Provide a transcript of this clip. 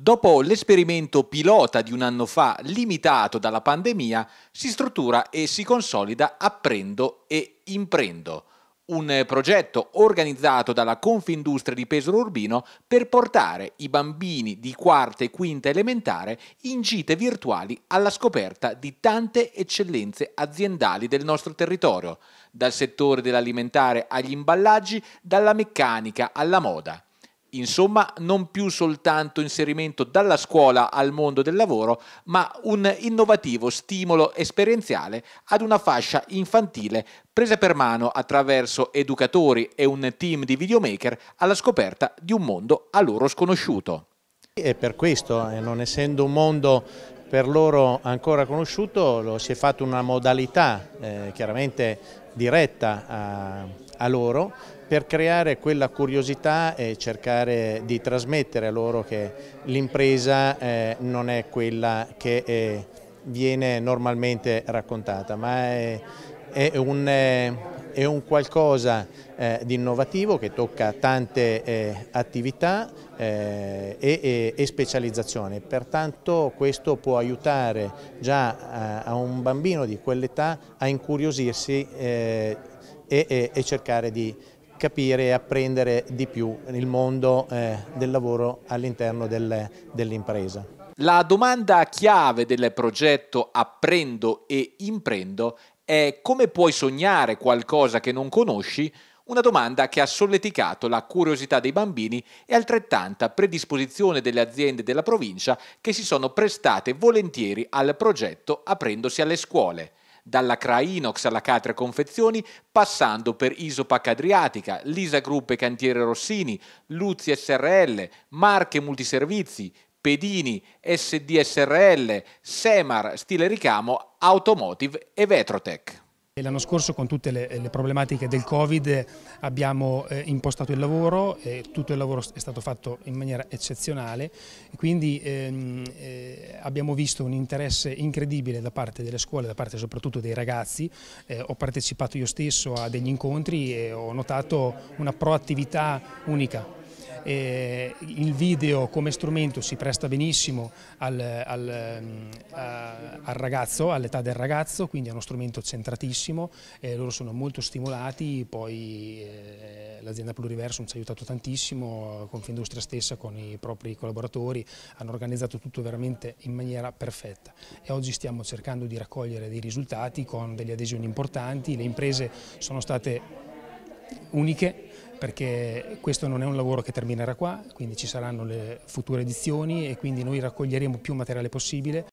Dopo l'esperimento pilota di un anno fa, limitato dalla pandemia, si struttura e si consolida Apprendo e Imprendo, un progetto organizzato dalla Confindustria di Pesaro Urbino per portare i bambini di quarta e quinta elementare in gite virtuali alla scoperta di tante eccellenze aziendali del nostro territorio, dal settore dell'alimentare agli imballaggi, dalla meccanica alla moda. Insomma, non più soltanto inserimento dalla scuola al mondo del lavoro, ma un innovativo stimolo esperienziale ad una fascia infantile presa per mano attraverso educatori e un team di videomaker alla scoperta di un mondo a loro sconosciuto. E per questo, eh, non essendo un mondo per loro ancora conosciuto, si è fatta una modalità eh, chiaramente diretta a a loro per creare quella curiosità e cercare di trasmettere a loro che l'impresa eh, non è quella che eh, viene normalmente raccontata, ma è, è un... Eh, è un qualcosa eh, di innovativo che tocca tante eh, attività eh, e, e, specializzazione, pertanto questo può aiutare già a, eh, a un bambino di quell'età a incuriosirsi eh, e, e, e, cercare di capire e apprendere di più il mondo eh, del lavoro all'interno del, dell'impresa. La domanda chiave del progetto Apprendo e Imprendo è come puoi sognare qualcosa che non conosci? Una domanda che ha solleticato la curiosità dei bambini e altrettanta predisposizione delle aziende della provincia che si sono prestate volentieri al progetto aprendosi alle scuole dalla Crainox alla Catre Confezioni, passando per Isopac Adriatica, Lisa Gruppe Cantiere Rossini, Luzi SRL, Marche Multiservizi, Pedini, SDSRL, Semar, Stile Ricamo, Automotive e Vetrotech. L'anno scorso con tutte le, le, problematiche del Covid abbiamo eh, impostato il lavoro e tutto il lavoro è stato fatto in maniera eccezionale quindi ehm, eh, abbiamo visto un interesse incredibile da parte delle scuole, da parte soprattutto dei ragazzi. Eh, ho partecipato io stesso a degli incontri e ho notato una proattività unica eh, il video come strumento si presta benissimo al, al, a, eh, al ragazzo, all'età del ragazzo, quindi è uno strumento centratissimo, eh, loro sono molto stimolati, poi eh, l'azienda Pluriversum ci ha aiutato tantissimo, Confindustria stessa con i propri collaboratori, hanno organizzato tutto veramente in maniera perfetta e oggi stiamo cercando di raccogliere dei risultati con delle adesioni importanti, le imprese sono state uniche perché questo non è un lavoro che terminerà qua, quindi ci saranno le future edizioni e quindi noi raccoglieremo più materiale possibile.